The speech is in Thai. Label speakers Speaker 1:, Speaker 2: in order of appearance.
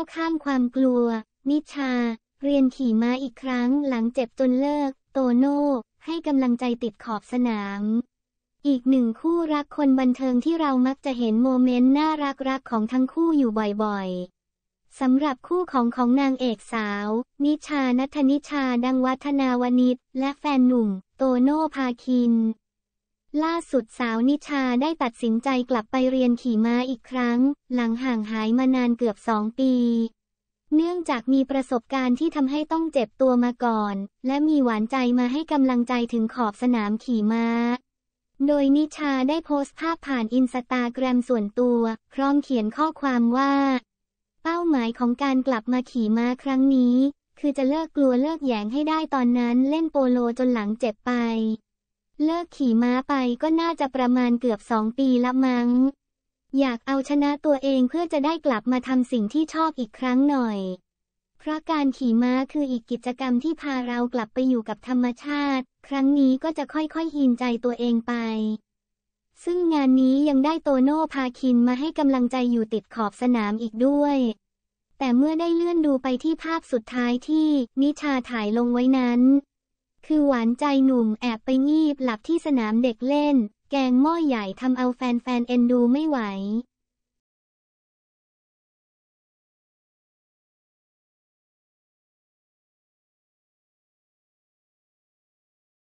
Speaker 1: าวข้ามความกลัว นิชา เรียนขี่ม้าอีกครั้งหลังเจ็บจนเลิกโตโน่ ให้กำลังใจติดขอบสนาม อีกหนึ่งคู่รักคนบันเทิงที่เรามักจะเห็นโมเมนต์น่ารักๆของทั้งคู่อยู่บ่อยๆ สำหรับคู่ของของนางเอกสาว นิชานัทนิชา ดังวัฒนาวนิชและแฟนหนุ่มโตโน่พาคินล่าสุดสาวนิชาได้ตัดสินใจกลับไปเรียนขี่ม้าอีกครั้ง หลังห่างหายมานานเกือบสองปี เนื่องจากมีประสบการณ์ที่ทำให้ต้องเจ็บตัวมาก่อน และมีหวานใจมาให้กำลังใจถึงขอบสนามขี่ม้าโดยนิชาได้โพสต์ภาพผ่านอินสตาแกรมส่วนตัว พร้อมเขียนข้อความว่า เป้าหมายของการกลับมาขี่ม้าครั้งนี้ คือจะเลิกกลัวเลิกแยงให้ได้ตอนนั้นเล่นโปโลจนหลังเจ็บไปเลิกขี่ม้าไปก็น่าจะประมาณเกือบสองปีละมัง้ง อยากเอาชนะตัวเองเพื่อจะได้กลับมาทำสิ่งที่ชอบอีกครั้งหน่อย เพราะการขี่ม้าคืออีกกิจกรรมที่พาเรากลับไปอยู่กับธรรมชาติ ครั้งนี้ก็จะค่อยๆหินใจตัวเองไป ซึ่งงานนี้ยังได้โตโน่พาคินมาให้กำลังใจอยู่ติดขอบสนามอีกด้วย แต่เมื่อได้เลื่อนดูไปที่ภาพสุดท้ายที่นิชาถ่ายลงไว้นั้นคือหวานใจหนุ่มแอบไปงีบหลับที่สนามเด็กเล่น แกงหม้อใหญ่ทำเอาแฟนแฟนเอ็นดูไม่ไหว